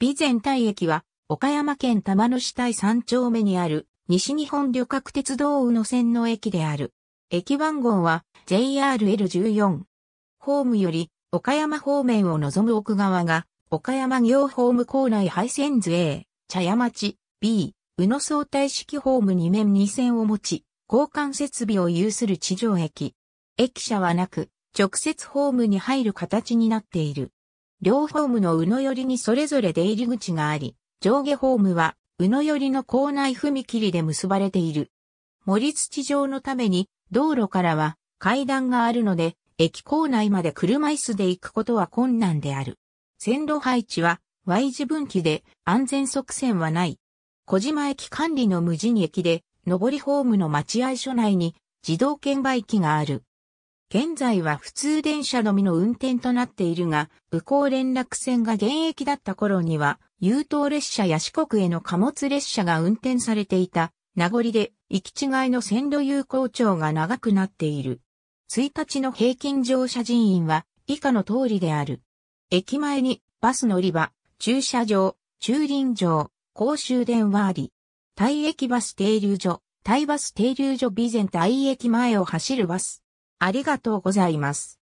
備前大駅は、岡山県玉野市対3丁目にある、西日本旅客鉄道宇野線の駅である。駅番号は JRL14。ホームより、岡山方面を望む奥側が、岡山行ホーム構内配線図 A、茶屋町 B、宇野相対式ホーム2面2線を持ち、交換設備を有する地上駅。駅舎はなく、直接ホームに入る形になっている。両ホームの宇野寄りにそれぞれ出入り口があり、上下ホームは宇野寄りの構内踏切で結ばれている。森土上のために道路からは階段があるので、駅構内まで車椅子で行くことは困難である。線路配置は Y 字分岐で安全側線はない。小島駅管理の無人駅で、上りホームの待合所内に自動券売機がある。現在は普通電車のみの運転となっているが、宇高連絡船が現役だった頃には、優等列車や四国への貨物列車が運転されていた名残で、行き違いの線路有効長が長くなっている。1日の平均乗車人員は以下の通りである。駅前にバス乗り場、駐車場、駐輪場、公衆電話あり、対駅バス停留所、対バス停留所備前対駅前を走るバス、ありがとうございます。